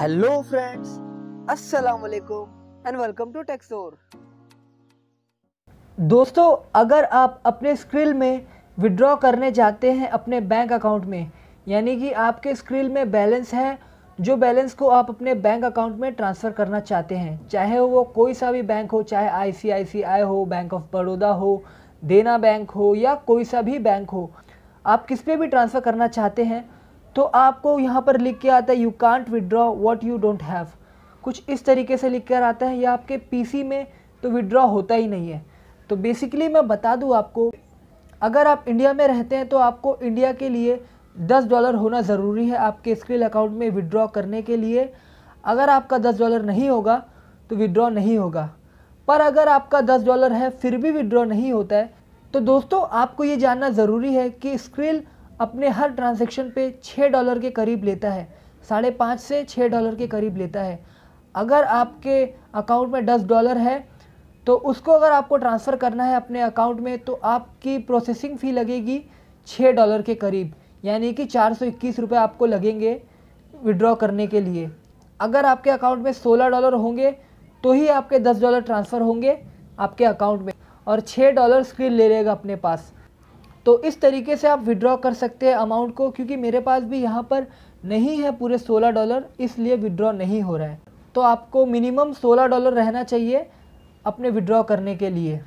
hello friends अस्सलाम वालेकुम and welcome to टेक्सोर दोस्तों अगर आप अपने स्क्रिल में विड्रॉ करने जाते हैं अपने बैंक अकाउंट में यानी कि आपके स्क्रिल में बैलेंस है जो बैलेंस को आप अपने बैंक अकाउंट में ट्रांसफ़र करना चाहते हैं चाहे वो कोई सा भी बैंक हो चाहे आईसीआईसीआई हो बैंक ऑफ बड़ौदा हो देना बैंक हो या कोई सा भी बैंक हो आप किस पे भी ट्रांसफ़र करना चाहते हैं तो आपको यहाँ पर लिख के आता है you can't withdraw what you don't have कुछ इस तरीके से लिख कर आता है या आपके पीसी में तो विड्रॉ होता ही नहीं है तो बेसिकली मैं बता दूँ आपको अगर आप इंडिया में रहते हैं तो आपको इंडिया के लिए दस डॉलर होना ज़रूरी है आपके स्क्रिल अकाउंट में विड्रॉ करने के लिए अगर आपका दस डॉलर नहीं होगा तो विड्रॉ नहीं होगा पर अगर आपका दस डॉलर है फिर भी विड्रॉ नहीं होता है तो दोस्तों आपको ये जानना ज़रूरी है कि स्क्रिल अपने हर ट्रांजेक्शन पे छः डॉलर के करीब लेता है साढ़े पाँच से छः डॉलर के करीब लेता है अगर आपके अकाउंट में दस डॉलर है तो उसको अगर आपको ट्रांसफ़र करना है अपने अकाउंट में तो आपकी प्रोसेसिंग फ़ी लगेगी छः डॉलर के करीब यानी कि चार सौ इक्कीस रुपये आपको लगेंगे विड्रॉ करने के लिए अगर आपके अकाउंट में सोलह डॉलर होंगे तो ही आपके दस डॉलर ट्रांसफ़र होंगे आपके अकाउंट में और छः डॉलर स्क्रीन ले लेगा अपने पास तो इस तरीके से आप विड्रॉ कर सकते हैं अमाउंट को क्योंकि मेरे पास भी यहाँ पर नहीं है पूरे सोलह डॉलर इसलिए विड्रॉ नहीं हो रहा है तो आपको मिनिमम सोलह डॉलर रहना चाहिए अपने विड्रॉ करने के लिए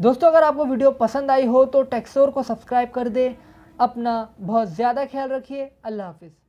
दोस्तों अगर आपको वीडियो पसंद आई हो तो टेक्सोर को सब्सक्राइब कर दे अपना बहुत ज़्यादा ख्याल रखिए अल्लाह हाफिज़